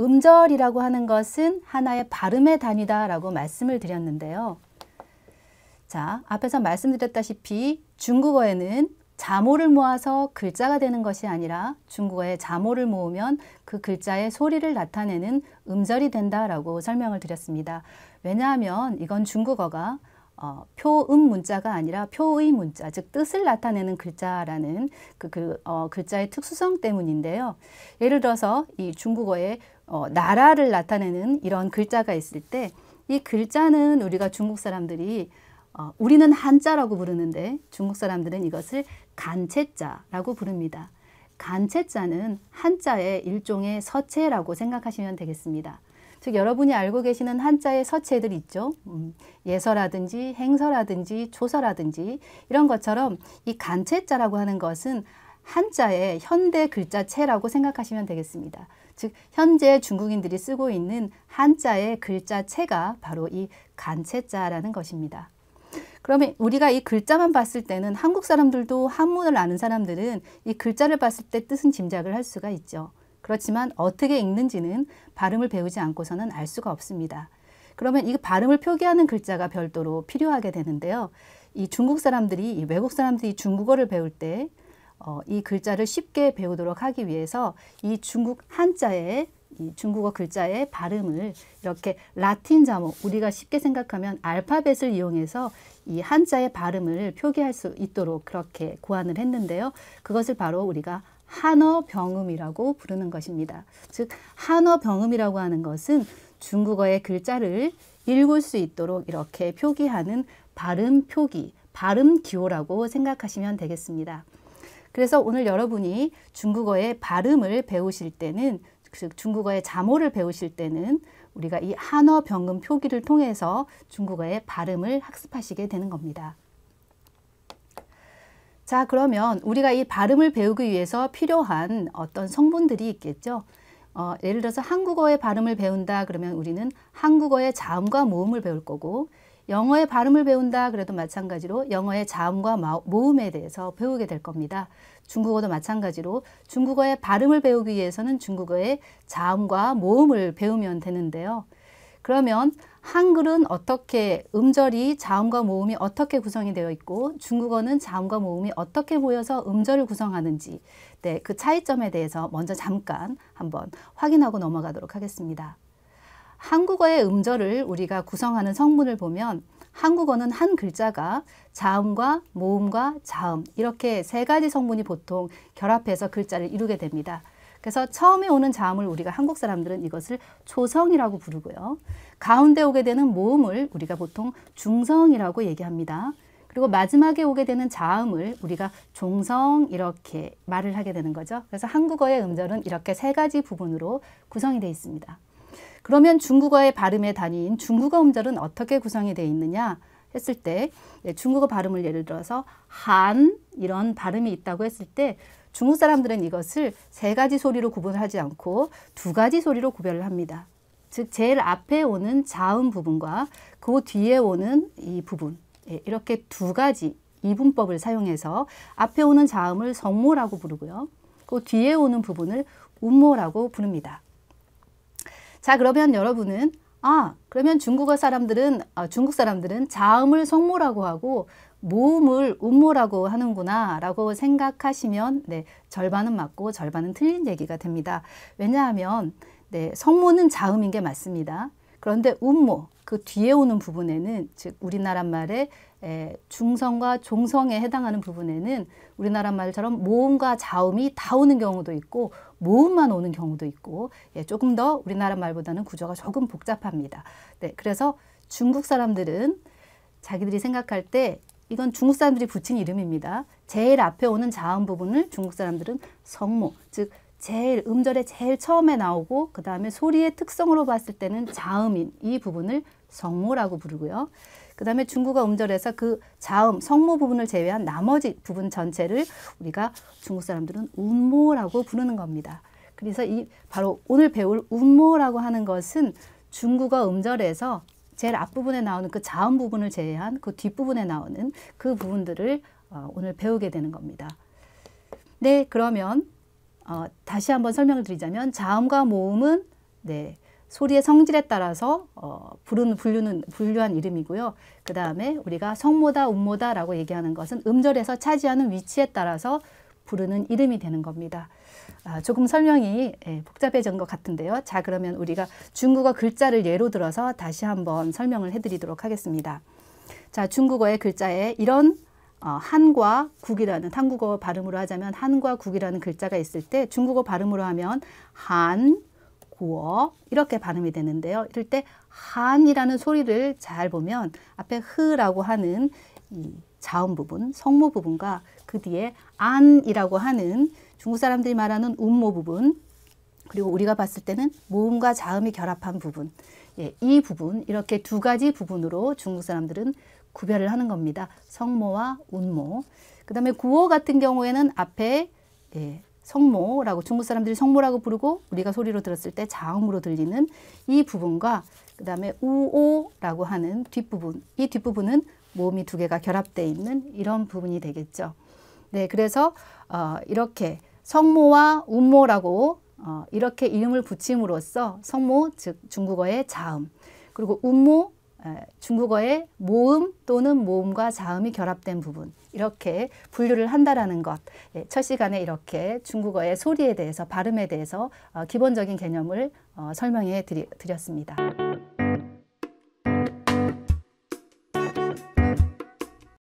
음절이라고 하는 것은 하나의 발음의 단위다라고 말씀을 드렸는데요. 자, 앞에서 말씀드렸다시피 중국어에는 자모를 모아서 글자가 되는 것이 아니라 중국어에 자모를 모으면 그 글자의 소리를 나타내는 음절이 된다라고 설명을 드렸습니다. 왜냐하면 이건 중국어가 어, 표음 문자가 아니라 표의 문자, 즉 뜻을 나타내는 글자라는 그, 그 어, 글자의 특수성 때문인데요. 예를 들어서 이 중국어에 어, 나라를 나타내는 이런 글자가 있을 때 이 글자는 우리가 중국 사람들이 어, 우리는 한자라고 부르는데 중국 사람들은 이것을 간체자라고 부릅니다. 간체자는 한자의 일종의 서체라고 생각하시면 되겠습니다. 즉 여러분이 알고 계시는 한자의 서체들 있죠. 음, 예서라든지 행서라든지 조서라든지 이런 것처럼 이 간체자라고 하는 것은 한자의 현대 글자체라고 생각하시면 되겠습니다. 즉 현재 중국인들이 쓰고 있는 한자의 글자체가 바로 이 간체자라는 것입니다. 그러면 우리가 이 글자만 봤을 때는 한국 사람들도 한문을 아는 사람들은 이 글자를 봤을 때 뜻은 짐작을 할 수가 있죠. 그렇지만 어떻게 읽는지는 발음을 배우지 않고서는 알 수가 없습니다. 그러면 이 발음을 표기하는 글자가 별도로 필요하게 되는데요. 이 중국 사람들이 외국 사람들이 중국어를 배울 때 어, 이 글자를 쉽게 배우도록 하기 위해서 이 중국 한자의 이 중국어 글자의 발음을 이렇게 라틴 자모 우리가 쉽게 생각하면 알파벳을 이용해서 이 한자의 발음을 표기할 수 있도록 그렇게 고안을 했는데요. 그것을 바로 우리가 한어 병음이라고 부르는 것입니다. 즉 한어 병음이라고 하는 것은 중국어의 글자를 읽을 수 있도록 이렇게 표기하는 발음 표기, 발음 기호라고 생각하시면 되겠습니다. 그래서 오늘 여러분이 중국어의 발음을 배우실 때는 즉 중국어의 자모를 배우실 때는 우리가 이 한어 병음 표기를 통해서 중국어의 발음을 학습하시게 되는 겁니다. 자, 그러면 우리가 이 발음을 배우기 위해서 필요한 어떤 성분들이 있겠죠. 어, 예를 들어서 한국어의 발음을 배운다 그러면 우리는 한국어의 자음과 모음을 배울 거고 영어의 발음을 배운다 그래도 마찬가지로 영어의 자음과 모음에 대해서 배우게 될 겁니다. 중국어도 마찬가지로 중국어의 발음을 배우기 위해서는 중국어의 자음과 모음을 배우면 되는데요. 그러면 한글은 어떻게 음절이 자음과 모음이 어떻게 구성이 되어 있고 중국어는 자음과 모음이 어떻게 모여서 음절을 구성하는지 네, 그 차이점에 대해서 먼저 잠깐 한번 확인하고 넘어가도록 하겠습니다. 한국어의 음절을 우리가 구성하는 성분을 보면 한국어는 한 글자가 자음과 모음과 자음 이렇게 세 가지 성분이 보통 결합해서 글자를 이루게 됩니다. 그래서 처음에 오는 자음을 우리가 한국 사람들은 이것을 초성이라고 부르고요. 가운데 오게 되는 모음을 우리가 보통 중성이라고 얘기합니다. 그리고 마지막에 오게 되는 자음을 우리가 종성 이렇게 말을 하게 되는 거죠. 그래서 한국어의 음절은 이렇게 세 가지 부분으로 구성이 되어 있습니다. 그러면 중국어의 발음의 단위인 중국어 음절은 어떻게 구성이 되어 있느냐 했을 때 예, 중국어 발음을 예를 들어서 한 이런 발음이 있다고 했을 때 중국 사람들은 이것을 세 가지 소리로 구분하지 않고 두 가지 소리로 구별을 합니다. 즉 제일 앞에 오는 자음 부분과 그 뒤에 오는 이 부분 예, 이렇게 두 가지 이분법을 사용해서 앞에 오는 자음을 성모라고 부르고요. 그 뒤에 오는 부분을 운모라고 부릅니다. 자 그러면 여러분은 아 그러면 중국어 사람들은 아, 중국 사람들은 자음을 성모라고 하고 모음을 음모라고 하는구나 라고 생각하시면 네, 절반은 맞고 절반은 틀린 얘기가 됩니다. 왜냐하면 네, 성모는 자음인 게 맞습니다. 그런데 음모, 그 뒤에 오는 부분에는 즉 우리나라 말의 에, 중성과 종성에 해당하는 부분에는 우리나라 말처럼 모음과 자음이 다 오는 경우도 있고 모음만 오는 경우도 있고 예, 조금 더 우리나라 말보다는 구조가 조금 복잡합니다. 네, 그래서 중국 사람들은 자기들이 생각할 때 이건 중국 사람들이 붙인 이름입니다. 제일 앞에 오는 자음 부분을 중국 사람들은 성모, 즉 제일 음절의 제일 처음에 나오고 그 다음에 소리의 특성으로 봤을 때는 자음인 이 부분을 성모라고 부르고요. 그 다음에 중국어 음절에서 그 자음, 성모 부분을 제외한 나머지 부분 전체를 우리가 중국 사람들은 운모라고 부르는 겁니다. 그래서 이 바로 오늘 배울 운모라고 하는 것은 중국어 음절에서 제일 앞부분에 나오는 그 자음 부분을 제외한 그 뒷부분에 나오는 그 부분들을 어, 오늘 배우게 되는 겁니다. 네, 그러면 어, 다시 한번 설명을 드리자면 자음과 모음은 네, 소리의 성질에 따라서 어, 부른는 분류는 분류한 이름이고요. 그 다음에 우리가 성모다, 음모다라고 얘기하는 것은 음절에서 차지하는 위치에 따라서 부르는 이름이 되는 겁니다. 아, 조금 설명이 예, 복잡해진 것 같은데요. 자 그러면 우리가 중국어 글자를 예로 들어서 다시 한번 설명을 해드리도록 하겠습니다. 자 중국어의 글자에 이런 어, 한과 국이라는 한국어 발음으로 하자면 한과 국이라는 글자가 있을 때 중국어 발음으로 하면 한, 구어 이렇게 발음이 되는데요. 이럴 때 한이라는 소리를 잘 보면 앞에 흐라고 하는 이 자음 부분, 성모 부분과 그 뒤에 안이라고 하는 중국 사람들이 말하는 음모 부분, 그리고 우리가 봤을 때는 모음과 자음이 결합한 부분, 예, 이 부분 이렇게 두 가지 부분으로 중국 사람들은 구별을 하는 겁니다. 성모와 운모. 그 다음에 구호 같은 경우에는 앞에 예, 성모라고 중국 사람들이 성모라고 부르고 우리가 소리로 들었을 때 자음으로 들리는 이 부분과 그 다음에 우오라고 하는 뒷부분 이 뒷부분은 모음이 두 개가 결합돼 있는 이런 부분이 되겠죠. 네, 그래서 어, 이렇게 성모와 운모라고 어, 이렇게 이름을 붙임으로써 성모 즉 중국어의 자음 그리고 운모 에, 중국어의 모음 또는 모음과 자음이 결합된 부분 이렇게 분류를 한다라는 것. 예, 첫 시간에 이렇게 중국어의 소리에 대해서 발음에 대해서 어, 기본적인 개념을 어, 설명해 드리, 드렸습니다.